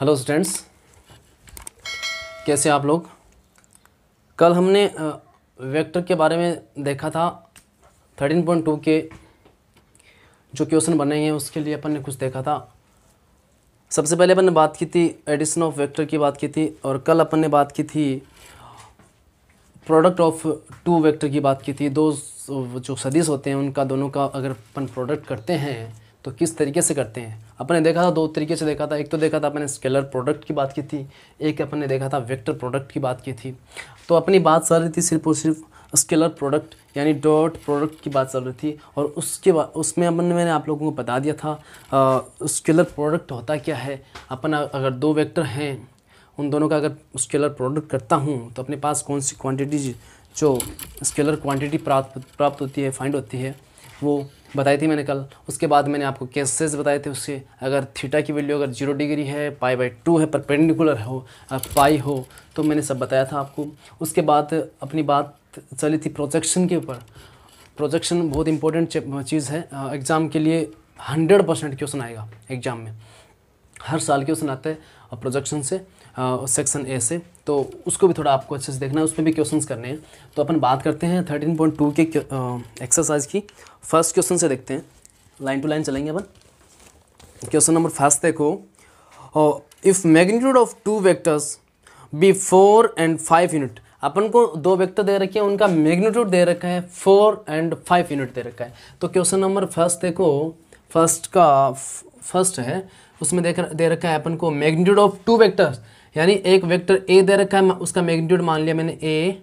hello students कैसे आप लोग कल हमने वेक्टर के बारे में देखा था 13.2 के जो क्वेश्चन बने हैं उसके लिए अपन ने कुछ देखा था सबसे पहले अपन ने बात की थी एडिशन ऑफ वेक्टर की बात की थी और कल अपन ने बात की थी प्रोडक्ट ऑफ टू वेक्टर की बात की थी दो जो सदिश होते हैं उनका दोनों का अगर अपन प्रोडक्ट करते हैं तो किस तरीके से करते हैं अपने देखा था दो तरीके से देखा था एक तो देखा था अपने स्केलर प्रोडक्ट की बात की थी एक अपन ने देखा था वेक्टर प्रोडक्ट की बात की थी तो अपनी बात चल रही थी सिर्फ और सिर्फ स्केलर प्रोडक्ट यानी डॉट प्रोडक्ट की बात चल रही थी और उसके बाद उसमें अपन मैंने आप लोगों को बता दिया था स्केलर प्रोडक्ट होता क्या है अपन अगर दो वेक्टर हैं उन दोनों का अगर स्केलर प्रोडक्ट करता हूँ तो अपने पास कौन सी क्वांटिटी जो स्केलर क्वांटिटी प्राप्त प्राप्त होती है फाइंड होती है वो बताई थी मैंने कल उसके बाद मैंने आपको केसेस बताए थे उसके अगर थीटा की वैल्यू अगर जीरो डिग्री है पाई बाई टू है परपेंडिकुलर हो पाई हो तो मैंने सब बताया था आपको उसके बाद अपनी बात चली थी प्रोजेक्शन के ऊपर प्रोजेक्शन बहुत इंपॉर्टेंट चीज़ है एग्ज़ाम के लिए हंड्रेड परसेंट क्वेश्चन आएगा एग्ज़ाम में हर साल क्वेश्चन आता है और प्रोजेक्शन से सेक्शन ए से तो उसको भी थोड़ा आपको अच्छे से देखना है उसमें भी क्वेश्चन करने हैं तो अपन बात करते हैं थर्टीन पॉइंट टू के एक्सरसाइज की फर्स्ट क्वेश्चन से देखते हैं लाइन टू लाइन चलेंगे अपन क्वेश्चन नंबर फर्स्ट देखो if magnitude of two vectors be four and five unit अपन को दो वेक्टर दे रखे हैं उनका मैग्नीट्यूड दे रखा है फोर एंड फाइव यूनिट दे रखा है तो क्वेश्चन नंबर फर्स्ट देखो फर्स्ट का फर्स्ट है उसमें देख दे रखा है अपन को मैग्नीट्यूड ऑफ टू वेक्टर्स यानी एक वेक्टर ए दे रखा है उसका मैग्नीट्यूड मान लिया मैंने ए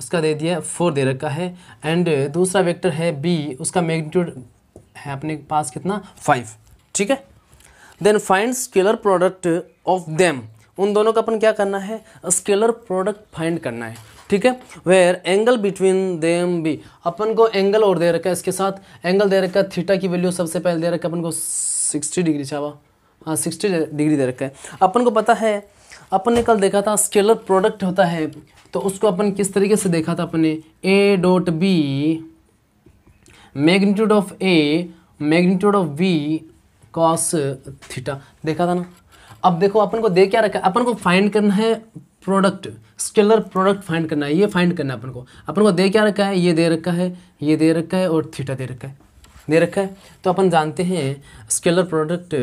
उसका दे दिया फोर दे रखा है एंड दूसरा वेक्टर है बी उसका मैग्नीट्यूड है अपने पास कितना फाइव ठीक है then find scalar product of them उन दोनों का अपन क्या करना है स्केलर प्रोडक्ट फाइंड करना है ठीक है where angle between them be अपन को एंगल और दे रखा है इसके साथ एंगल दे रखा है थीटा की वैल्यू सबसे पहले दे रखा है अपन को सिक्सटी डिग्री चावा हाँ सिक्सटी डिग्री दे रखा है अपन को पता है अपन ने कल देखा था स्केलर प्रोडक्ट होता है तो उसको अपन किस तरीके से देखा था अपने A dot B magnitude of A magnitude of B cos theta देखा था ना अब देखो अपन को दे क्या रखा है अपन को फाइंड करना है प्रोडक्ट स्केलर प्रोडक्ट फाइंड करना है ये फाइंड करना है अपन को अपन को दे क्या रखा है ये दे रखा है ये दे रखा है और थीटा दे रखा है दे रखा है तो अपन जानते हैं scalar product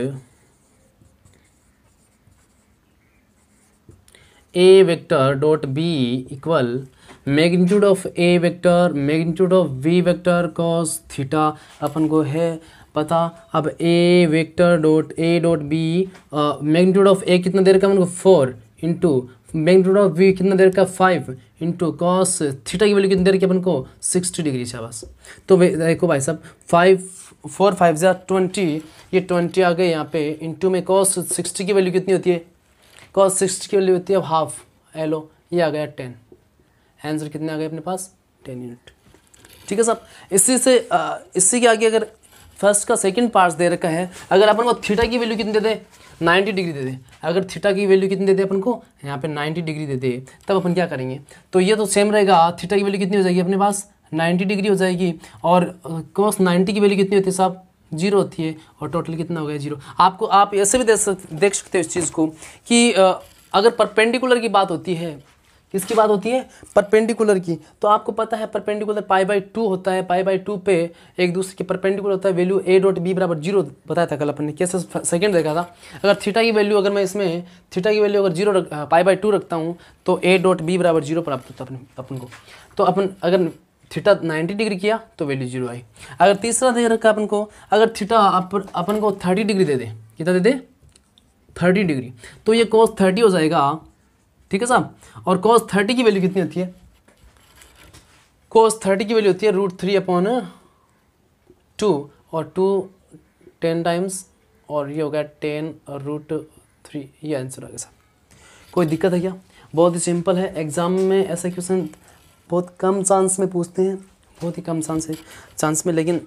A vector dot B equal magnitude of A vector magnitude of B vector cos theta अपन को है पता अब A vector dot A dot B magnitude of A कितना देर का अपन को four into magnitude of B कितना देर का फाइव इंटू कॉस थीटा की वैल्यू कितनी देर की अपन को सिक्सटी डिग्री से बस तो देखो भाई साहब फाइव फोर फाइव जै ट्वेंटी ये ट्वेंटी आ गए यहाँ पे इंटू में कॉस सिक्सटी की वैल्यू कितनी होती है कॉस सिक्सटी की वैल्यू होती है हाफ एलो ये आ गया टेन आंसर कितने आ गए अपने पास टेन यूनिट ठीक है साहब इसी से इसी के आगे अगर फर्स्ट का सेकंड पार्ट दे रखा है अगर अपन को थीटा की वैल्यू कितनी दे दे 90 डिग्री दे दें अगर थीटा की वैल्यू कितनी दे दे अपन को यहाँ पे 90 डिग्री दे दे तब अपन क्या करेंगे तो ये तो सेम रहेगा थीटा की वैल्यू कितनी हो जाएगी अपने पास 90 डिग्री हो जाएगी और कॉस 90 की वैल्यू कितनी होती है साहब जीरो होती है और टोटल कितना हो गया जीरो आपको आप ऐसे भी देख सकते हो इस चीज़ को कि अगर परपेंडिकुलर की बात होती है किसकी बात होती है परपेंडिकुलर की तो आपको पता है परपेंडिकुलर पाई बाई टू होता है पाई बाई टू पे एक दूसरे के परपेंडिकुलर होता है वैल्यू ए डॉट बी बराबर जीरो बताया था कल अपन ने कैसे सेकंड देखा था अगर थीटा की वैल्यू अगर मैं इसमें थीटा की वैल्यू अगर जीरो पाई बाई टू रखता हूँ तो ए डॉट बी बराबर जीरो प्राप्त होता है अपन को तो अपन अगर थीटा 90 डिग्री किया तो वैल्यू जीरो आई अगर तीसरा दे रखा अपन को अगर थीटा अप, अपन को 30 डिग्री दे दे कितना दे दे 30 डिग्री तो ये कॉस 30 हो जाएगा ठीक है साहब और कॉस 30 की वैल्यू कितनी होती है कॉस 30 की वैल्यू होती है रूट थ्री अपॉन टू और टू टेन टाइम्स और ये हो गया टेन और रूट थ्री ये आंसर आ गया साहब कोई दिक्कत है क्या बहुत ही सिंपल है एग्जाम में ऐसे क्वेश्चन बहुत कम चांस में पूछते हैं बहुत ही कम चांस है चांस में लेकिन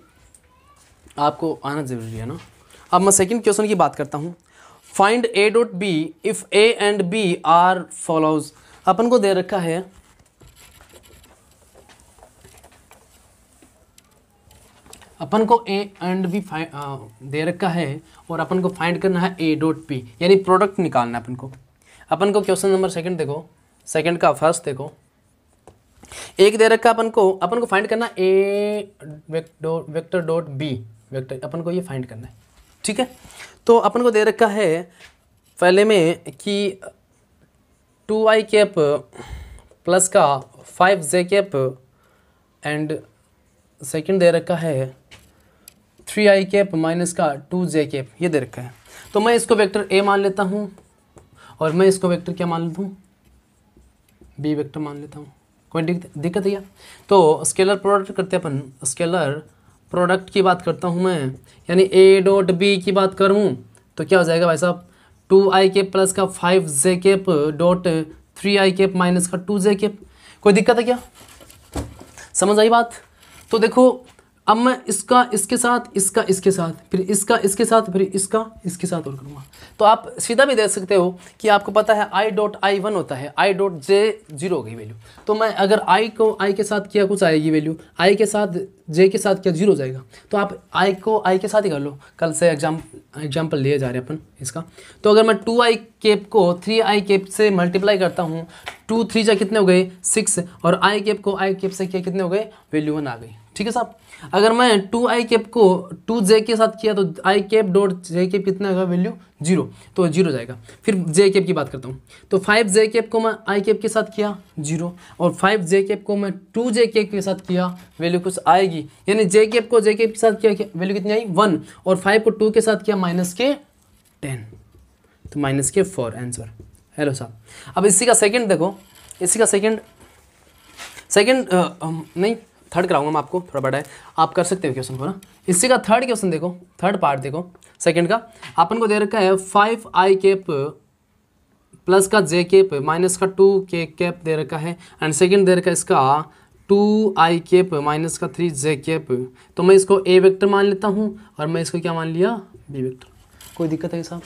आपको आना ज़रूरी है ना अब मैं सेकंड क्वेश्चन की बात करता हूँ find A dot B if A and B are follows अपन को दे रखा है अपन को ए एंड बी दे रखा है और अपन को फाइंड करना है ए डॉट बी यानी प्रोडक्ट निकालना है अपन को अपन को क्वेश्चन नंबर सेकंड देखो सेकंड का फर्स्ट देखो एक दे रखा अपन को अपन को फाइंड करना A vector dot B vector अपन को ये फाइंड करना है ठीक है तो अपन को दे रखा है पहले में कि टू आई कैप प्लस का five J cap and second दे रखा है थ्री आई कैप माइनस का टू जे कैप ये दे रखा है तो मैं इसको वेक्टर ए मान लेता हूँ और मैं इसको वेक्टर क्या मान लेता हूँ बी वेक्टर मान लेता हूँ कोई दिक्कत है तो स्केलर प्रोडक्ट करते अपन स्केलर प्रोडक्ट की बात करता हूँ मैं यानी ए डॉट बी की बात करूँ तो क्या हो जाएगा भाई साहब टू आई केप प्लस का five J cap dot three I cap minus का टू जे केप कोई दिक्कत है क्या समझ आई बात तो देखो अब मैं इसका इसके साथ इसका इसके साथ फिर इसका इसके साथ फिर इसका इसके साथ और करूँगा तो आप सीधा भी देख सकते हो कि आपको पता है आई डॉट आई वन होता है आई डॉट जे जीरो होगी वैल्यू तो मैं अगर आई को आई के साथ किया कुछ आएगी वैल्यू आई के साथ जे के साथ किया जीरो हो जाएगा तो आप आई को आई के साथ ही कर लो कल से एग्जाम एग्जाम्पल लिए जा रहे हैं अपन इसका तो अगर मैं टू आई केप को थ्री आई केप से मल्टीप्लाई करता हूँ टू थ्री जा कितने हो गए सिक्स और आई केप को आई केप से किया कितने हो गए वैल्यू वन आ गई ठीक है साहब अगर मैं टू आई कैप को टू जे के साथ किया तो I cap dot J cap कितना होगा वैल्यू जीरो तो जीरो जाएगा फिर जे कैप की बात करता हूँ तो फाइव जे कैप को मैं आई कैप के साथ किया जीरो और फाइव जे कैप को मैं टू जे कैप के साथ किया वैल्यू कुछ आएगी यानी जे कैप को जे कैप के साथ किया वैल्यू कितनी आई वन और फाइव को टू के साथ किया माइनस के टेन तो माइनस के फोर आंसर हेलो साहब अब इसी का सेकेंड देखो इसी का सेकेंड सेकेंड नहीं थर्ड कराऊंगा मैं आपको थोड़ा बड़ा है आप कर सकते हो क्वेश्चन को ना इससे का थर्ड क्वेश्चन देखो थर्ड पार्ट देखो सेकंड का अपन को दे रखा है फाइव आई केप प्लस का जे केप माइनस का टू के कैप दे रखा है एंड सेकंड दे रखा है इसका टू आई केप माइनस का थ्री जे केप तो मैं इसको ए वेक्टर मान लेता हूँ और मैं इसको क्या मान लिया बी वेक्टर कोई दिक्कत है साहब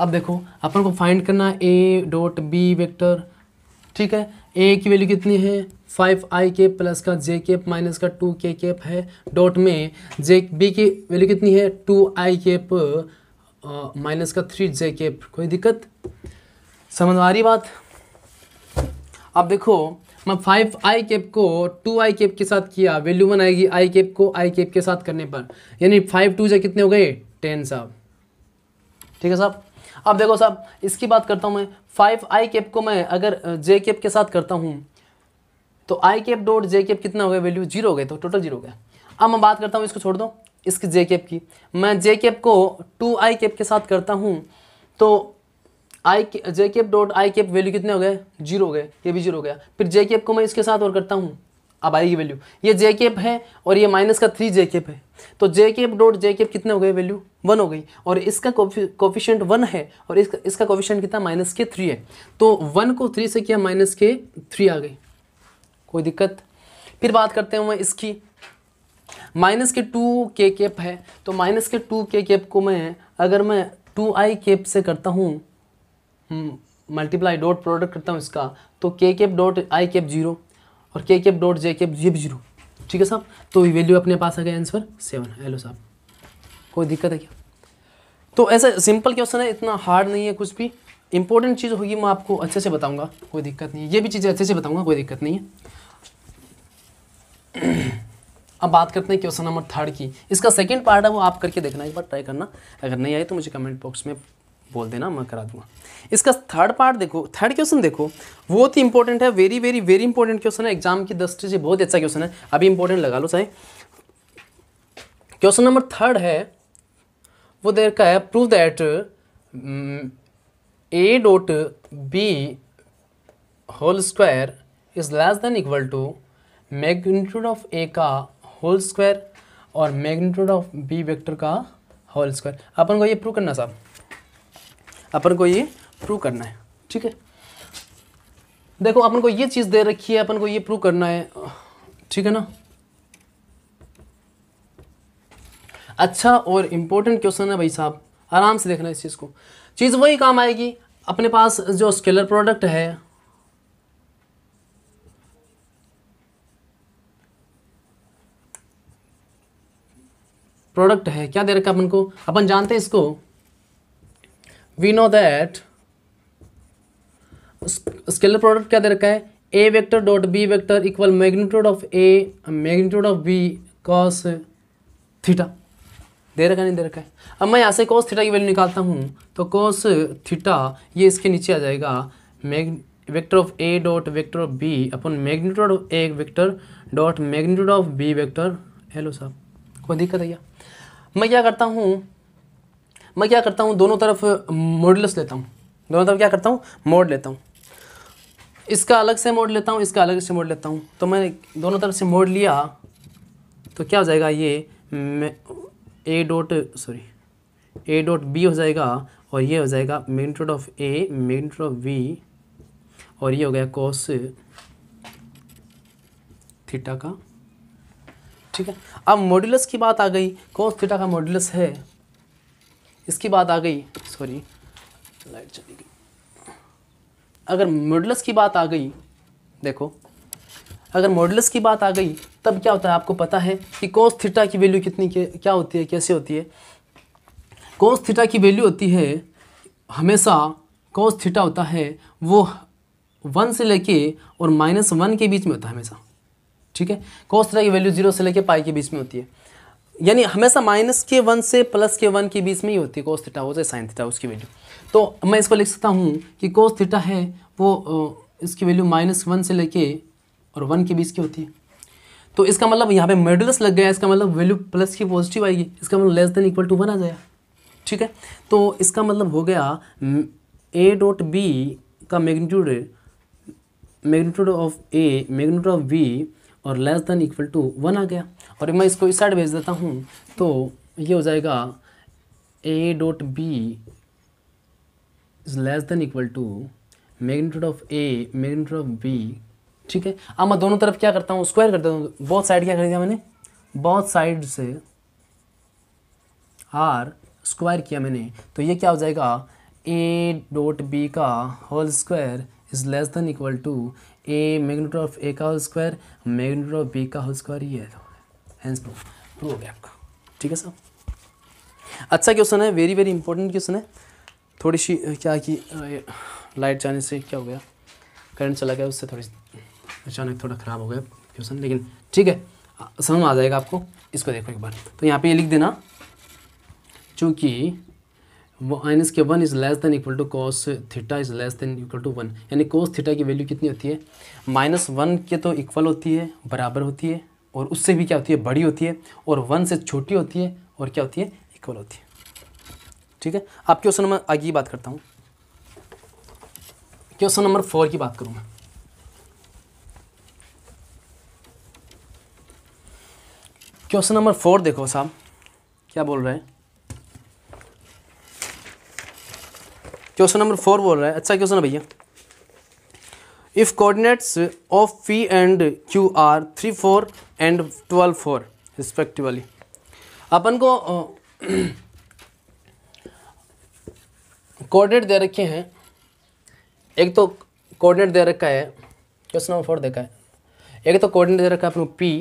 अब देखो अपन को फाइंड करना ए डॉट बी वेक्टर ठीक है ए की वैल्यू कितनी है फाइव आई के प्लस का जे केप माइनस का टू के केप है डॉट में जे बी की वैल्यू कितनी है टू आई केप माइनस का थ्री जे केप कोई दिक्कत समझ आ रही बात अब देखो मैं फाइव आई केप को टू आई केप के साथ किया वैल्यू वन आएगी आई केप को आई केप के साथ करने पर यानी फाइव टू जे कितने हो गए टेन साहब ठीक है साहब अब देखो साहब इसकी बात करता हूँ मैं फाइव आई केप को मैं अगर जे केप के साथ करता हूँ तो I F dot J cap कितना हो गया वैल्यू जीरो हो गए तो टोटल जीरो हो गया अब मैं बात करता हूँ इसको छोड़ दो इसके जे कैप की मैं जे एफ को टू आई कैप के साथ करता हूँ तो आई के J F dot I cap value कितने हो गए जीरो हो गए ये भी जीरो हो गया फिर जे एफ को मैं इसके साथ और करता हूँ अब आएगी वैल्यू ये जे केप है और ये माइनस का थ्री जे केप है तो J cap dot J cap कितने हो गए वैल्यू वन हो गई और इसका कोफिशेंट वन है और इसका इसका कोफिशेंट कितना माइनस के थ्री है तो वन को थ्री से किया माइनस के थ्री आ गई कोई दिक्कत फिर बात करते हैं मैं इसकी माइनस के टू के केप है तो माइनस के टू के केप को मैं अगर मैं टू आई केप से करता हूँ मल्टीप्लाई डॉट प्रोडक्ट करता हूँ इसका तो K cap dot I cap zero और K cap dot J cap जीप जीरो ठीक है साहब तो वैल्यू अपने पास आ गया आंसर सेवन हेलो साहब कोई दिक्कत है क्या तो ऐसा सिंपल क्वेश्चन है इतना हार्ड नहीं है कुछ भी इंपॉर्टेंट चीज़ होगी मैं आपको अच्छे से बताऊँगा कोई दिक्कत नहीं है ये भी चीज़ें अच्छे से बताऊँगा कोई दिक्कत नहीं है अब बात करते हैं क्वेश्चन नंबर थर्ड की इसका सेकंड पार्ट है वो आप करके देखना एक बार ट्राई करना अगर नहीं आई तो मुझे कमेंट बॉक्स में बोल देना मैं करा दूंगा इसका थर्ड पार्ट देखो थर्ड क्वेश्चन देखो बहुत ही इंपॉर्टेंट है very very very important question है एग्जाम की दृष्टि से बहुत अच्छा क्वेश्चन है अभी इंपॉर्टेंट लगा लो चाहे क्वेश्चन नंबर थर्ड है वो देर का है prove that A dot B whole square is less than equal to magnitude of A का होल स्क्वायर और मैग्नीट्यूड ऑफ बी वेक्टर का होल स्क्वायर अपन को ये प्रूव करना साहब अपन को ये प्रूव करना है ठीक है देखो अपन को ये चीज़ दे रखी है अपन को ये प्रूव करना है ठीक है ना अच्छा और इम्पोर्टेंट क्वेश्चन है भाई साहब आराम से देखना इस चीज़ को चीज़ वही काम आएगी अपने पास जो स्केलर प्रोडक्ट है प्रोडक्ट है क्या दे रखा अपन को अपन जानते हैं इसको we know that scalar product क्या दे रखा है A vector dot B vector equal magnitude of A magnitude of B cos theta दे रखा नहीं दे रखा है अब मैं यहाँ से कॉस थीटा की वैल्यू निकालता हूँ तो कॉस थीटा ये इसके नीचे आ जाएगा mag vector of A dot vector of B अपन magnitude of A vector dot magnitude of B vector hello साहब कोई दिक्कत है क्या मैं क्या करता हूँ मैं क्या करता हूँ दोनों तरफ मॉडलस लेता हूँ दोनों तरफ क्या करता हूँ मोड लेता हूँ इसका अलग से मोड लेता हूँ इसका अलग से मोड लेता हूँ तो मैंने दोनों तरफ से मोड लिया तो क्या हो जाएगा ये A dot sorry A dot B हो जाएगा और ये हो जाएगा magnitude of A magnitude of B और ये हो गया कॉस थीटा का ठीक है अब मॉड्यूलस की बात आ गई कॉस थीटा का मॉड्यूलस है इसकी बात आ गई सॉरी लाइट चली गई अगर मॉड्यूलस की बात आ गई देखो अगर मॉडल्स की बात आ गई तब क्या होता है आपको पता है कि कोस थीटा की वैल्यू कितनी क्या होती है कैसे होती है कोस थीटा की वैल्यू होती है हमेशा कोस थीटा होता है वो वन से लेके और माइनस वन के बीच में होता है हमेशा ठीक है कोस थीटा की वैल्यू जीरो से लेकर पाई के बीच में होती है यानी हमेशा माइनस के वन से प्लस के वन के बीच में ही होती है कोस थीटा हो जाए साइन थीटा उसकी वैल्यू तो मैं इसको लिख सकता हूँ कि कोस थीटा है वो इसकी वैल्यू माइनस वन से लेके और वन के बीच की होती है तो इसका मतलब यहाँ पे मेडुलस लग गया इसका मतलब वैल्यू प्लस की पॉजिटिव आएगी इसका मतलब less than equal to one आ जाएगा ठीक है तो इसका मतलब हो गया ए डॉट बी का magnitude magnitude of A magnitude of B और less than equal to one आ गया और मैं इसको इस साइड भेज देता हूँ तो ये हो जाएगा A dot B is less than equal to magnitude of A magnitude of B ठीक है अब मैं दोनों तरफ क्या करता हूँ स्क्वायर कर देता हूँ बहुत साइड क्या कर दिया मैंने बहुत साइड से आर स्क्वायर किया मैंने तो ये क्या हो जाएगा ए डॉट बी का whole square is less than equal to A magnitude of A का whole square magnitude of B का होल स्क्वायर ये हैंस प्रूव हो गया आपका ठीक है सर अच्छा क्वेश्चन है वेरी वेरी इंपॉर्टेंट क्वेश्चन है थोड़ी सी क्या कि लाइट जाने से क्या हो गया करंट चला गया उससे थोड़ी अचानक थोड़ा ख़राब हो गया क्वेश्चन लेकिन ठीक है समझ आ जाएगा आपको इसको देखो एक बार तो यहाँ पे ये लिख देना चूँकि माइनस के one is less than equal to cos theta is less than equal to one यानी कॉस थीटा की वैल्यू कितनी होती है माइनस वन के तो इक्वल होती है बराबर होती है और उससे भी क्या होती है बड़ी होती है और वन से छोटी होती है और क्या होती है इक्वल होती है ठीक है आप क्वेश्चन नंबर आगे बात करता हूँ क्वेश्चन नंबर फोर की बात करूँ मैं क्वेश्चन नंबर फोर देखो साहब क्या बोल रहे हैं क्वेश्चन नंबर फोर बोल रहा है अच्छा क्वेश्चन है भैया if coordinates of P and Q are three four and twelve four respectively अपन को कोऑर्डिनेट दे रखे हैं एक तो कोऑर्डिनेट दे रखा है क्वेश्चन नंबर फोर देखा है एक तो कोऑर्डिनेट दे रखा है अपन को पी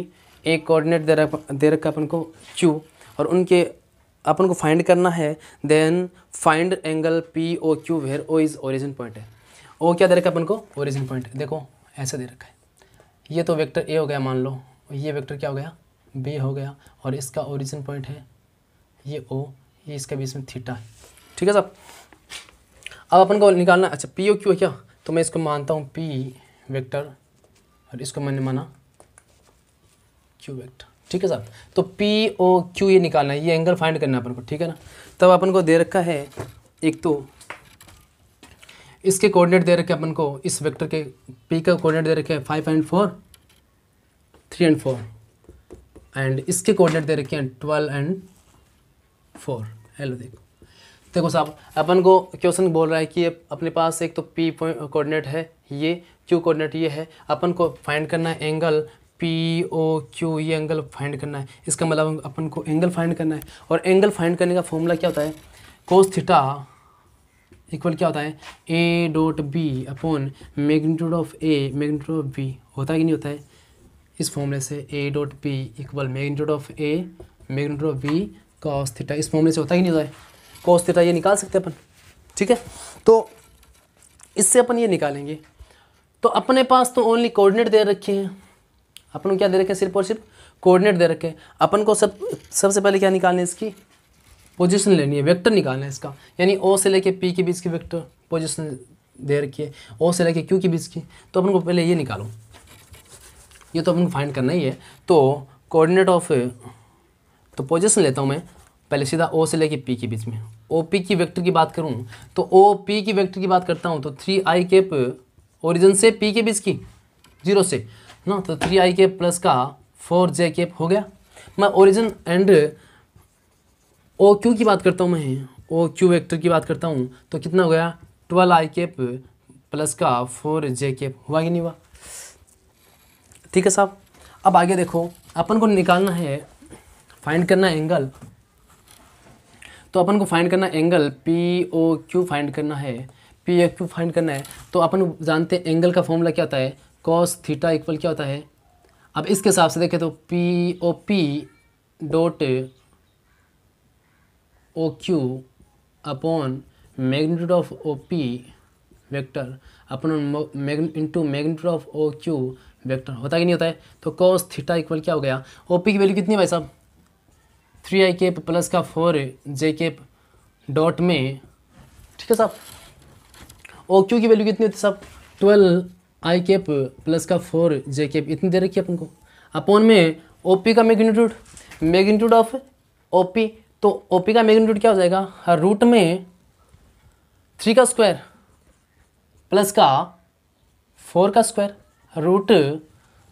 एक कोऑर्डिनेट दे रखा दे रखा अपन को क्यू और उनके अपन को फाइंड करना है then find angle P O Q where O is origin point है ओ क्या दे रखा है अपन को ओरिजिन पॉइंट देखो ऐसा दे रखा है ये तो वेक्टर ए हो गया मान लो ये वेक्टर क्या हो गया बी हो गया और इसका ओरिजिन पॉइंट है ये ओ ये इसके बीच में थीटा है ठीक है साहब अब अपन को निकालना अच्छा पी ओ क्यू है क्या तो मैं इसको मानता हूँ पी वेक्टर और इसको मैंने माना क्यू वेक्टर ठीक है साहब तो पी ओ क्यू ये निकालना है ये एंगल फाइंड करना है अपन को ठीक है ना तब अपन को दे रखा है एक तो इसके कोऑर्डिनेट दे रखे अपन को इस वेक्टर के पी का कोऑर्डिनेट दे रखे हैं five and four three and four and इसके कोऑर्डिनेट दे रखे हैं ट्वेल्व एंड फोर हेलो देखो देखो साहब अपन को क्वेश्चन बोल रहा है कि अपने पास एक तो पी कोऑर्डिनेट है ये क्यू कोऑर्डिनेट ये है अपन को फाइंड करना है एंगल पी ओ क्यू ये एंगल फाइंड करना है इसका मतलब अपन को एंगल फाइंड करना है और एंगल फाइंड करने का फॉर्मूला क्या होता है कोस थीटा इक्वल क्या होता है A dot B upon magnitude of A magnitude of B होता है कि नहीं होता है इस फॉर्मूले से A dot B equal magnitude of A magnitude of B cos theta इस फॉर्मूले से होता ही नहीं होता है कॉस थीटा ये निकाल सकते हैं अपन ठीक है तो इससे अपन ये निकालेंगे तो अपने पास तो ओनली कोऑर्डिनेट दे रखे हैं अपन को क्या दे रखे सिर्फ और सिर्फ कोऑर्डिनेट दे रखे अपन को सब सबसे पहले क्या निकालना है इसकी पोजीशन लेनी है वेक्टर निकालना है इसका यानी ओ से लेके पी के बीच की वेक्टर पोजीशन दे रखी है ओ से लेके क्यू के बीच की तो अपन को पहले ये निकालो ये तो अपन को फाइंड करना ही है तो कोऑर्डिनेट ऑफ तो पोजिशन लेता हूँ मैं पहले सीधा ओ से लेके पी के बीच में ओ पी की वेक्टर की बात करूँ तो ओ पी की वेक्टर की बात करता हूँ तो थ्री आई केप ओरिजिन से पी के बीच की जीरो से ना तो थ्री आई के प्लस का फोर जे के हो गया मैं ओरिजिन एंड ओ क्यू की बात करता हूँ मैं ओ क्यू वेक्टर की बात करता हूँ तो कितना हो गया ट्वेल्व आई केप प्लस का फोर जे केप हुआ कि नहीं हुआ ठीक है साहब अब आगे देखो अपन को निकालना है फाइंड करना एंगल तो अपन को फाइंड करना angle P O Q find करना है पी ओ क्यू फाइंड करना है तो अपन जानते हैं एंगल का फॉर्मूला क्या होता है कॉस थीटा इक्वल क्या होता है अब इसके हिसाब से देखें तो P O P dot O Q upon magnitude of O P vector अपन into magnitude of O Q vector होता कि नहीं होता है तो कॉस थीटा इक्वल क्या हो गया ओ पी की वैल्यू कितनी भाई साहब थ्री आई केप प्लस का फोर जे केप डॉट में ठीक है साहब ओ क्यू की वैल्यू कितनी होती है साहब ट्वेल्व आई कैप प्लस का फोर जे कैप इतनी दे रखी है अपन को में ओ पी का magnitude magnitude of O P तो ओ पी का मैग्नीट्यूड क्या हो जाएगा रूट में थ्री का स्क्वायर प्लस का फोर का square root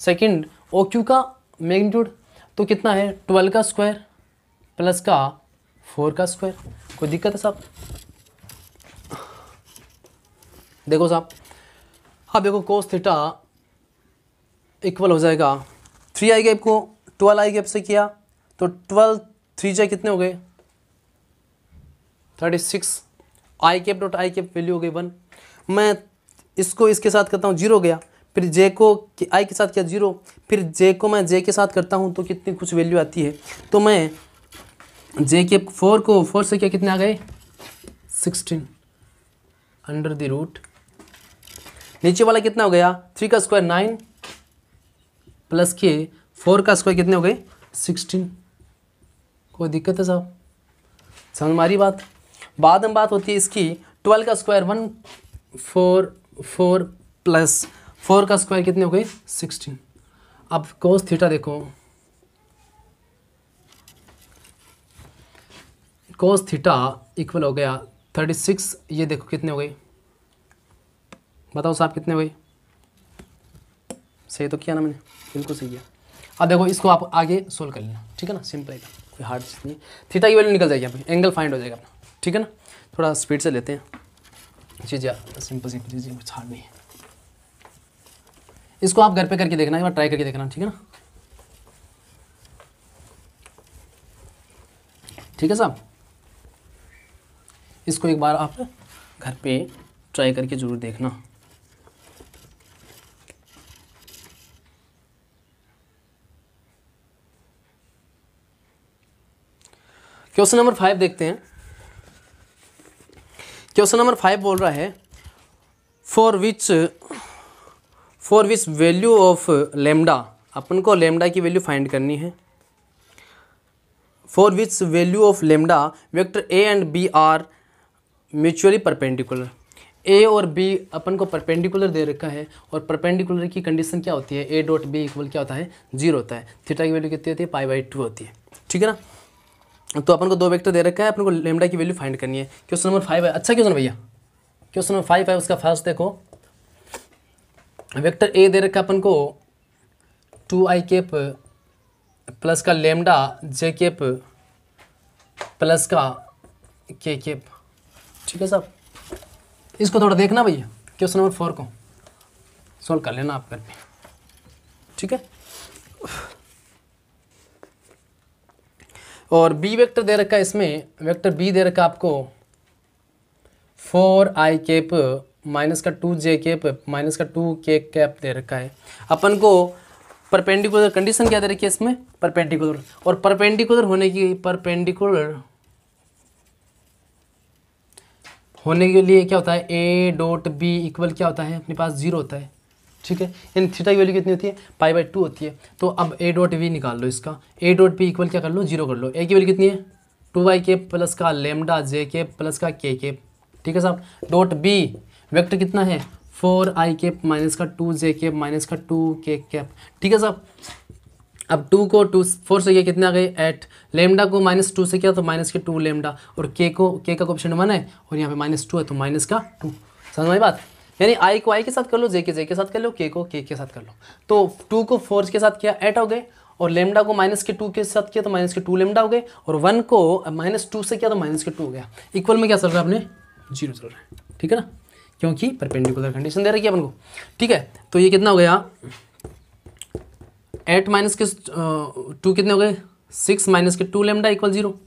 second O Q का मैग्नीट्यूड तो कितना है ट्वेल्व का स्क्वायर प्लस का फोर का स्क्वायर कोई दिक्कत है साहब देखो साहब अब हाँ, देखो कोस थीटा इक्वल हो जाएगा थ्री आई गैप को ट्वेल्व आई गैप से किया तो ट्वेल्व थ्री जाए कितने हो गए thirty six I cap dot I cap value हो गई वन मैं इसको इसके साथ करता हूँ जीरो गया फिर जे को आई के साथ किया जीरो फिर जे को मैं जे के साथ करता हूँ तो कितनी कुछ वैल्यू आती है तो मैं जे के फोर को फोर से क्या कितने आ गए सिक्सटीन अंडर द रूट नीचे वाला कितना हो गया थ्री का स्क्वायर नाइन प्लस के फोर का स्क्वायर कितने हो गए सिक्सटीन कोई दिक्कत है साहब समझ हमारी बात बाद में बात होती है इसकी ट्वेल्व का square one four four plus four का स्क्वायर कितने हो गए सिक्सटीन अब कोस थीटा देखो कोस थीटा इक्वल हो गया थर्टी सिक्स ये देखो कितने हो गए बताओ साहब कितने हुए सही तो किया ना मैंने बिल्कुल सही किया अब देखो इसको आप आगे सोल्व कर लेना ठीक है ना सिंपल एकदम कोई हार्ड नहीं थीटा की वैल्यू निकल जाएगी आपकी एंगल फाइंड हो जाएगा अपना ठीक है ना थोड़ा स्पीड से लेते हैं चीज़ें सिंपल सिंपल चीज़ें कुछ हार्ड नहीं है इसको आप घर पे करके देखना एक बार ट्राई करके देखना ठीक है ना ठीक है साहब इसको एक बार आप घर पे ट्राई करके ज़रूर देखना क्वेश्चन नंबर फाइव देखते हैं क्वेश्चन नंबर फाइव बोल रहा है for which for which value of lambda अपन को लेमडा की वैल्यू फाइंड करनी है for which value of lambda vector A and B are mutually perpendicular A और बी अपन को परपेंडिकुलर दे रखा है और परपेंडिकुलर की कंडीशन क्या होती है ए डॉट बी इक्वल क्या होता है जीरो होता है थीटा की वैल्यू कितनी होती है पाई बाई टू होती है ठीक है ना तो अपन को दो वेक्टर दे रखा है अपन को लेमडा की वैल्यू फाइंड करनी है क्वेश्चन नंबर फाइव है अच्छा क्वेश्चन भैया क्वेश्चन नंबर फाइव है उसका फर्स्ट देखो वेक्टर ए दे रखा है अपन को टू आई केप प्लस का लेमडा जे केप प्लस का के केप ठीक है साहब इसको थोड़ा देखना भैया क्वेश्चन नंबर फोर को सॉल्व कर लेना आप करके ठीक है और बी वेक्टर दे रखा है इसमें वेक्टर बी दे रखा आपको फोर आई केप माइनस का टू जे केप माइनस का टू के कैप दे रखा है अपन को परपेंडिकुलर कंडीशन क्या दे रखी है इसमें परपेंडिकुलर और परपेंडिकुलर होने की परपेंडिकुलर होने के लिए क्या होता है ए डॉट बी इक्वल क्या होता है अपने पास जीरो होता है ठीक है यानी थीटा की वैल्यू कितनी होती है पाई बाई टू होती है तो अब ए डॉट वी निकाल लो इसका ए डॉट बी इक्वल क्या कर लो जीरो कर लो ए की वैल्यू कितनी है टू वाई के प्लस का लेमडा जे के प्लस का के के ठीक है साहब डॉट बी वेक्टर कितना है फोर आई के माइनस का टू जे के माइनस का टू के कैप ठीक है साहब अब टू को टू फोर से क्या कितने आ गए एट लेमडा को माइनस टू से क्या तो माइनस के टू लेमडा और के को के का ऑप्शन वन है और यहाँ पे माइनस टू है तो माइनस का टू समझ में बात यानी आई को आई के साथ कर लो जे के जे के साथ कर लो के को के के साथ कर लो तो टू को फोर के साथ किया एट हो गए और लेमडा को माइनस के टू के साथ किया तो माइनस के टू लेमडा हो गए और वन को माइनस टू से किया तो माइनस के टू हो गया इक्वल में क्या चल रहा है अपने जीरो चल रहा है ठीक है ना क्योंकि परपेंडिकुलर कंडीशन दे रखी है अपन को ठीक है तो ये कितना हो गया एट माइनस के टू uh, कितने हो गए सिक्स माइनस के टू लेमडा इक्वल जीरो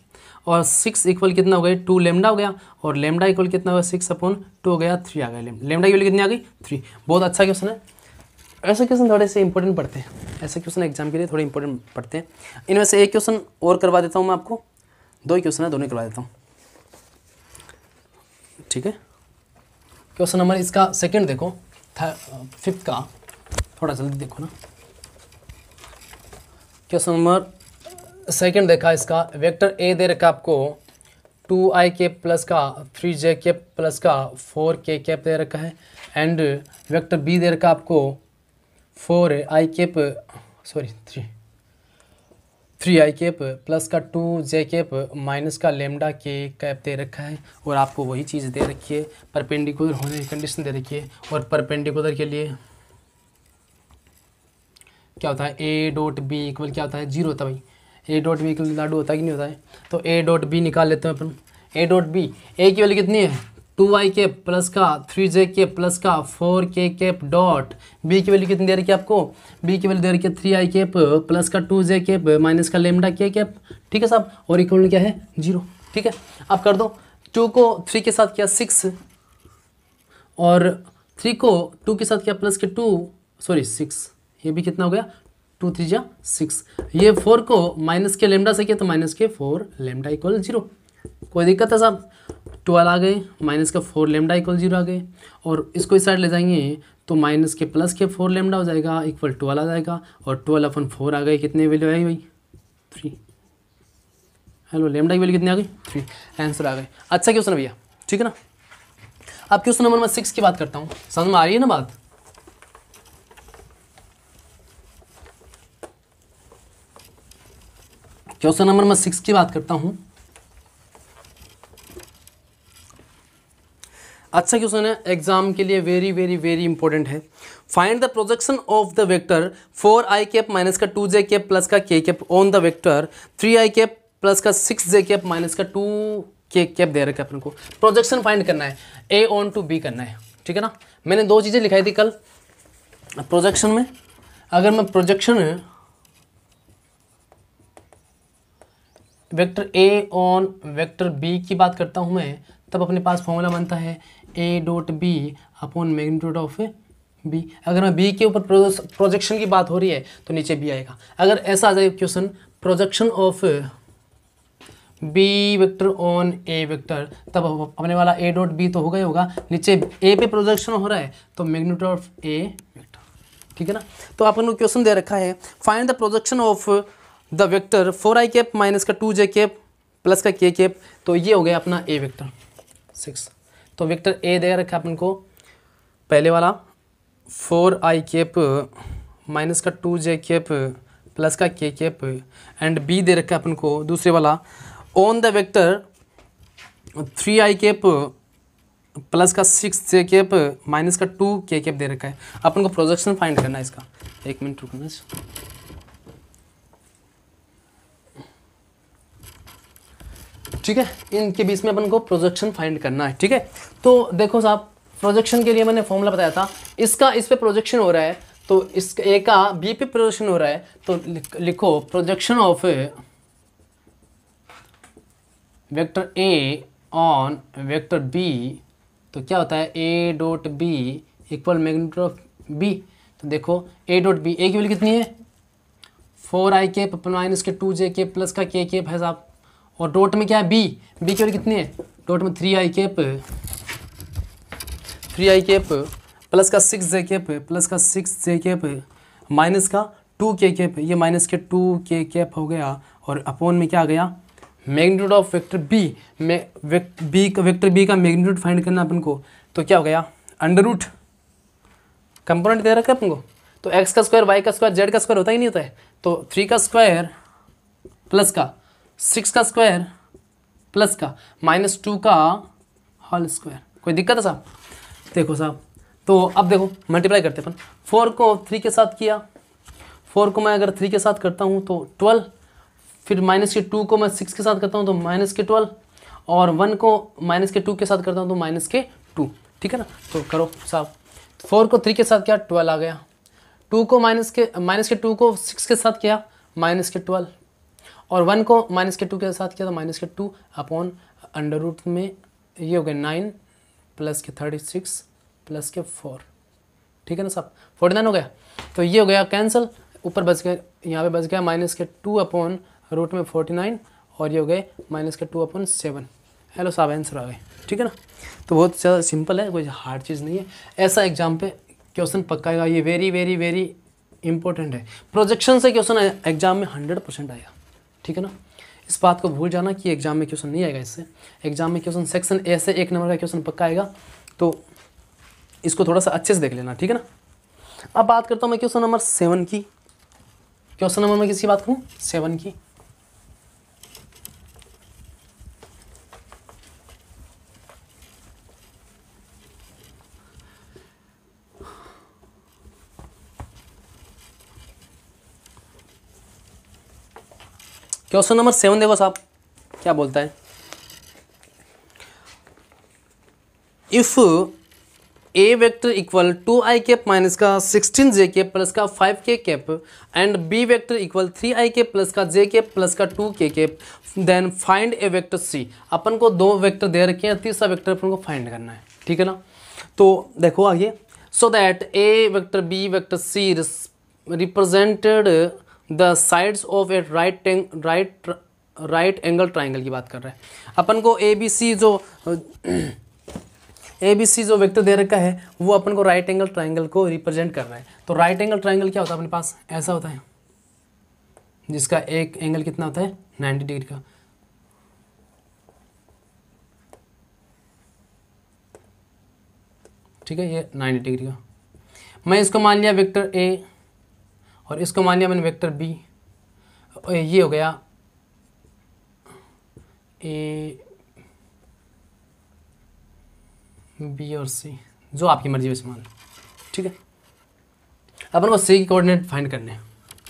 और सिक्स इक्वल कितना हो गया टू लेमडा हो गया और लेमडा इक्वल कितना हो गया सिक्स अपॉन टू हो गया थ्री आ गया लेमडा इक्वल कितनी आ गई थ्री बहुत अच्छा क्वेश्चन है ऐसे क्वेश्चन थोड़े से इंपॉर्टेंट पढ़ते हैं ऐसे क्वेश्चन एग्जाम के लिए थोड़े इंपॉर्टेंट पढ़ते हैं इनमें से एक क्वेश्चन और करवा देता हूँ मैं आपको दो ही क्वेश्चन है दोनों करवा देता हूँ ठीक है क्वेश्चन नंबर इसका सेकेंड देखो फिफ्थ का थोड़ा जल्दी देखो ना क्वेश्चन नंबर सेकेंड देखा इसका वेक्टर ए दे रखा आपको टू आई के प्लस का थ्री जे के प्लस का फोर के कैप दे रखा है एंड वेक्टर बी दे रखा आपको four I cap sorry three three I cap plus का टू जे केप माइनस का लेमडा के कैप दे रखा है और आपको वही चीज़ दे रखी है परपेंडिकुलर होने की कंडीशन दे रखी है और परपेंडिकुलर के लिए क्या होता है ए डॉट बी इक्वल क्या होता है जीरो होता भाई ए डॉट बी लाडू होता है कि नहीं होता है तो ए डॉट बी निकाल लेते हैं अपन ए डॉट बी ए की वैल्यू कितनी है टू वाई के प्लस का थ्री जे के प्लस का four K cap dot B की वैल्यू कितनी दे रखी है आपको बी की वैल्यू दे रखी है थ्री आई केप प्लस का टू जे केप माइनस का लेमडा के केप ठीक है साहब और इक्वल क्या है जीरो ठीक है आप कर दो टू को थ्री के साथ किया सिक्स और थ्री को टू के साथ किया प्लस के टू सॉरी सिक्स ये भी कितना हो गया टू थ्री जा सिक्स ये फोर को माइनस के लेमडा से किया तो माइनस के फोर लेमडा इक्वल जीरो कोई दिक्कत है साहब ट्वेल्व आ गए माइनस के फोर लेमडा इक्वल जीरो आ गए और इसको इस साइड ले जाएंगे तो माइनस के प्लस के फोर लेमडा हो जाएगा इक्वल ट्वेल्व आ जाएगा और ट्वेल्व अपन फोर आ गए कितने वैल्यू आई भाई थ्री हेलो लेमडा की वैल्यू कितनी आ गई थ्री आंसर आ गए अच्छा क्वेश्चन भैया ठीक है ना अब क्वेश्चन नंबर मैं सिक्स की बात करता हूँ समझ में आ रही है ना बात क्वेश्चन नंबर मैं सिक्स की बात करता हूं अच्छा क्वेश्चन है एग्जाम के लिए वेरी वेरी वेरी इंपॉर्टेंट है find the projection of the vector four I cap minus का टू जे कैप प्लस का K cap on the vector three I cap plus का सिक्स जे कैप माइनस का two K cap दे रखा है अपन को प्रोजेक्शन फाइंड करना है ए ऑन टू बी करना है ठीक है ना मैंने दो चीज़ें लिखाई थी कल प्रोजेक्शन में अगर मैं projection vector A on vector B की बात करता हूँ मैं तब अपने पास फॉर्मूला बनता है A dot B upon magnitude of B अगर मैं बी के ऊपर प्रोजेक्शन की बात हो रही है तो नीचे बी आएगा अगर ऐसा आ जाए question projection of B vector on A vector तब अपने वाला ए डॉट बी तो होगा ही होगा नीचे ए पे प्रोजेक्शन हो रहा है तो मैग्नीट्यूड ऑफ ए वेक्टर ठीक है ना तो आपने क्वेश्चन दे रखा है find the projection of the vector four I cap minus का टू जे कैप प्लस का के कैप तो ये हो गया अपना ए वेक्टर सिक्स तो वेक्टर ए दे रखा अपन को पहले वाला फोर आई कैप माइनस का टू जे कैप प्लस का के कैप एंड बी दे रखा अपन को दूसरे वाला on the vector three I cap plus का सिक्स जे कैप माइनस का टू के कैप दे रखा है अपन को प्रोजेक्शन फाइंड करना है इसका एक मिनट रुकना ठीक है इनके बीच में अपन को प्रोजेक्शन फाइंड करना है ठीक है तो देखो साहब प्रोजेक्शन के लिए मैंने फॉर्मूला बताया था इसका इस पर प्रोजेक्शन हो रहा है तो इस ए का बी पे प्रोजेक्शन हो रहा है तो लिखो projection of vector A on vector B तो क्या होता है A dot B equal magnitude of B तो देखो ए डॉट बी ए की वैल्यू कितनी है फोर आई के माइनस के टू जे के प्लस का के के है साहब और डॉट में क्या है बी बी की कितनी है डॉट में three I cap three I cap plus का सिक्स जे केप प्लस का सिक्स जे केप माइनस का टू के कैप ये माइनस के टू के केप हो गया और अपोन में क्या आ गया मैग्नीट्यूड ऑफ वेक्टर बी में बी का वेक्टर बी का मैग्नीट्यूड फाइंड करना अपन को तो क्या हो गया अंडर रूट कंपोनेंट दे रखा है अपन को तो एक्स का स्क्वायर वाई का स्क्वायर जेड का स्क्वायर होता ही नहीं होता है तो थ्री का स्क्वायर प्लस का सिक्स का स्क्वायर प्लस का माइनस टू का हॉल स्क्वायर कोई दिक्कत है साहब देखो साहब तो अब देखो मल्टीप्लाई करते अपन फोर को थ्री के साथ किया फोर को मैं अगर थ्री के साथ करता हूँ तो ट्वेल्व फिर माइनस के टू को मैं सिक्स के साथ करता हूँ तो माइनस के ट्वेल्व और वन को माइनस के टू के साथ करता हूँ तो माइनस के टू ठीक है ना तो करो साहब फोर को थ्री के साथ किया ट्वेल्व आ गया टू को माइनस के माइनस के टू को सिक्स के साथ किया माइनस के ट्वेल्व और वन को माइनस के टू के साथ किया तो माइनस के टू अपॉन अंडर रूट में ये हो गया नाइन प्लस के थर्टी सिक्स प्लस के फोर ठीक है ना साहब फोर्टी नाइन हो गया तो ये हो गया कैंसिल ऊपर बच गया यहाँ पे बच गया माइनस के टू अपॉन रूट में फोर्टी नाइन और ये हो गए माइनस के टू अपॉन सेवन हेलो साहब आंसर आ गए ठीक है ना तो बहुत ज़्यादा सिंपल है कोई हार्ड चीज़ नहीं है ऐसा एग्जाम पे क्वेश्चन पक्का आएगा ये वेरी वेरी वेरी इंपॉर्टेंट है प्रोजेक्शन से क्वेश्चन एग्जाम में हंड्रेड परसेंट आएगा ठीक है ना इस बात को भूल जाना कि एग्जाम में क्वेश्चन नहीं आएगा इससे एग्जाम में क्वेश्चन सेक्शन ए से एक नंबर का क्वेश्चन पक्का आएगा तो इसको थोड़ा सा अच्छे से देख लेना ठीक है ना अब बात करता हूँ मैं क्वेश्चन नंबर सेवन की क्वेश्चन नंबर मैं किसकी बात करूँ सेवन की क्वेश्चन नंबर सेवन देखो साहब क्या बोलता है if A vector equal to I cap minus का सिक्सटीन जे के प्लस का five K cap and B vector equal three I के प्लस का जे के प्लस का two K cap then find A vector C अपन को दो vector दे रखे हैं तीसरा वेक्टर अपन को फाइंड करना है ठीक है ना तो देखो आगे so that A vector B vector C represented the sides of a right right right angle triangle की बात कर रहे हैं अपन को ए बी सी जो ए बी सी जो वेक्टर दे रखा है वो अपन को राइट एंगल ट्राइंगल को रिप्रेजेंट कर रहा है तो राइट एंगल ट्राइंगल क्या होता है अपने पास ऐसा होता है जिसका एक एंगल कितना होता है नाइन्टी डिग्री का ठीक है ये नाइन्टी डिग्री का मैं इसको मान लिया वेक्टर ए और इसको मान लिया मैंने वेक्टर बी ये हो गया ए बी और सी जो आपकी मर्जी वैसे मान ठीक है अपन को सी की कोऑर्डिनेट फाइंड करने हैं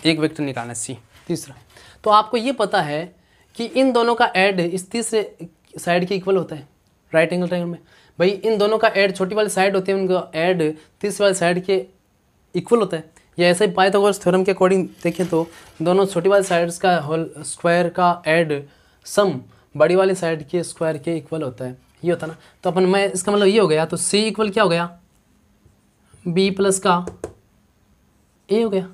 एक वेक्टर निकालना है सी तीसरा तो आपको ये पता है कि इन दोनों का एड इस तीसरे साइड के इक्वल होता है राइट एंगल ट्रायंगल में भाई इन दोनों का एड छोटी वाली साइड होती है उनका एड तीसरे वाली साइड के इक्वल होता है या ऐसे ही पाइथागोरस थ्योरम के अकॉर्डिंग देखें तो दोनों छोटी वाली साइड्स का होल स्क्वायर का एड सम बड़ी वाली साइड के स्क्वायर के इक्वल होता है ये होता ना तो अपन मैं इसका मतलब ये हो गया तो सी इक्वल क्या हो गया बी प्लस का ए हो गया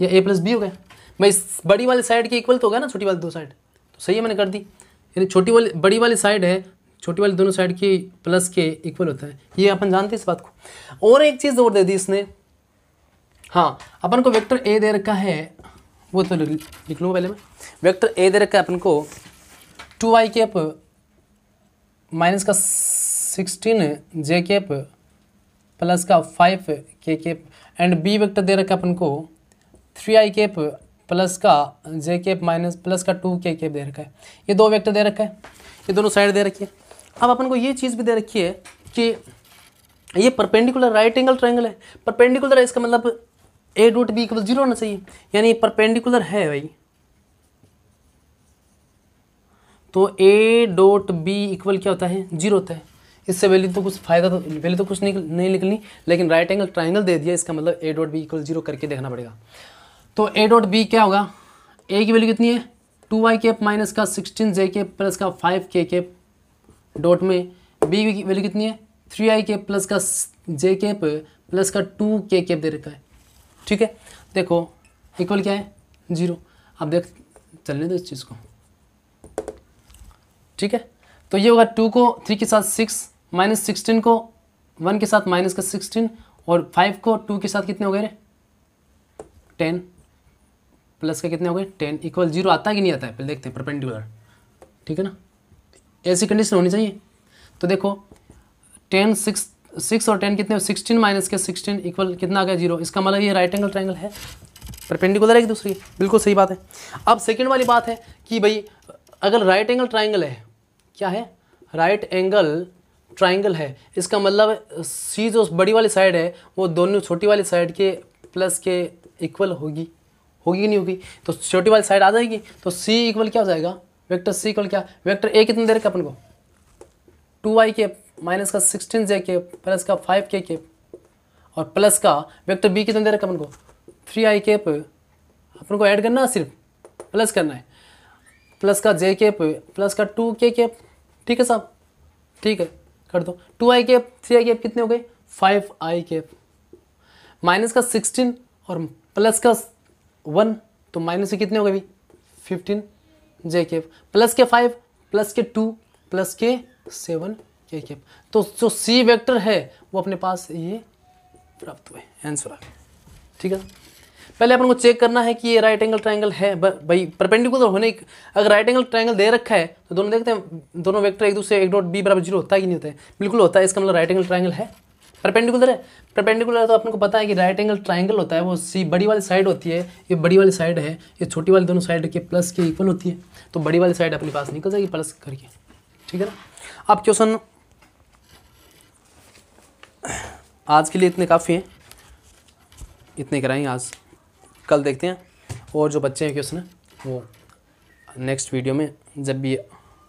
या ए प्लस बी हो गया मैं इस बड़ी वाली साइड के इक्वल तो हो गया ना छोटी वाली दो साइड तो सही है मैंने कर दी यानी छोटी वाली बड़ी वाली साइड है छोटी वाली दोनों साइड की प्लस के इक्वल होता है ये अपन जानते हैं इस बात को और एक चीज़ जोर दे दी इसने हाँ अपन को वेक्टर ए दे रखा है वो तो लिख लूँगा पहले मैं वेक्टर ए दे रखा है अपन को टू वाई केप माइनस का सिक्सटीन जे केप प्लस का five K cap and B vector दे रखा है अपन को थ्री आई केप प्लस का जे केप माइनस प्लस का टू के केप दे रखा है ये दो वेक्टर दे रखा है ये दोनों साइड दे रखी है अब अपन को ये चीज़ भी दे रखी है कि ये परपेंडिकुलर राइट एंगल ट्राइंगल है परपेंडिकुलर है इसका मतलब A dot B equal zero होना चाहिए यानी परपेंडिकुलर है भाई तो ए डॉट बी इक्वल क्या होता है जीरो होता है इससे वैल्यू तो कुछ फायदा तो वैल्यू तो कुछ नहीं नहीं निकलनी लेकिन राइट एंगल ट्राइंगल दे दिया इसका मतलब A dot B equal zero करके देखना पड़ेगा तो ए डॉट बी क्या होगा ए की वैल्यू कितनी है टू वाई के माइनस का सिक्सटीन जे के प्लस का फाइव के के डॉट में बी की वैल्यू कितनी है थ्री आई के प्लस का जे केप प्लस का टू के केप दे रखा है ठीक है देखो इक्वल क्या है जीरो आप देख चलने दो इस चीज़ को ठीक है तो ये होगा टू को थ्री के साथ सिक्स माइनस सिक्सटीन को वन के साथ माइनस का सिक्सटीन और फाइव को टू के साथ कितने हो गए टेन प्लस का कितने हो गए टेन इक्वल जीरो आता है कि नहीं आता है पहले देखते हैं परपेंडिकुलर ठीक है ना ऐसी कंडीशन होनी चाहिए तो देखो टेन सिक्स सिक्स और टेन कितने सिक्सटीन माइनस के सिक्सटीन इक्वल कितना आ गया जीरो इसका मतलब ये राइट एंगल ट्राइंगल है परपेंडिकुलर है कि दूसरी बिल्कुल सही बात है अब सेकेंड वाली बात है कि भाई अगर राइट एंगल ट्राइंगल है क्या है राइट एंगल ट्राइंगल है इसका मतलब सी जो बड़ी वाली साइड है वो दोनों छोटी वाली साइड के प्लस के इक्वल होगी होगी कि नहीं होगी तो छोटी वाली साइड आ जाएगी तो सी इक्वल क्या हो जाएगा वेक्टर सी इक्वल क्या वेक्टर ए कितने दे का अपन को टू वाई के माइनस का सिक्सटीन जे के प्लस का फाइव के के और प्लस का वेक्टर बी कितना दे रखा अपन को थ्री आई के पे अपन को ऐड करना है सिर्फ प्लस करना है प्लस का जे के पे प्लस का टू के के ठीक है साहब ठीक है कर दो टू आई के थ्री आई के कितने हो गए फाइव आई के माइनस का सिक्सटीन और प्लस का वन तो माइनस के कितने हो गए अभी फिफ्टीन जे के प्लस के फाइव प्लस के टू प्लस के सेवन ठीक है तो जो सी वेक्टर है वो अपने पास ये प्राप्त हुए आंसर आ गया ठीक है पहले अपन को चेक करना है कि ये राइट एंगल ट्राइंगल है भाई परपेंडिकुलर तो होने अगर राइट एंगल ट्राइंगल दे रखा है तो दोनों देखते हैं दोनों वेक्टर एक दूसरे एक डॉट बी बराबर जीरो होता है कि नहीं होता है बिल्कुल होता है इसका मतलब राइट एंगल ट्राइंगल है परपेंडिकुलर है परपेंडिकुलर तो अपन को पता है कि राइट एंगल ट्राइंगल होता है वो सी बड़ी वाली साइड होती है ये बड़ी वाली साइड है ये छोटी वाली दोनों साइड के प्लस के इक्वल होती है तो बड़ी वाली साइड अपने पास निकल जाएगी प्लस करके ठीक है ना अब क्वेश्चन आज के लिए इतने काफ़ी हैं इतने कराएँ आज कल देखते हैं और जो बच्चे हैं क्वेश्चन वो नेक्स्ट वीडियो में जब भी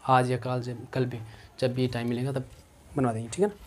आज या कल जब कल भी जब भी टाइम मिलेगा तब बनवा देंगे ठीक है ना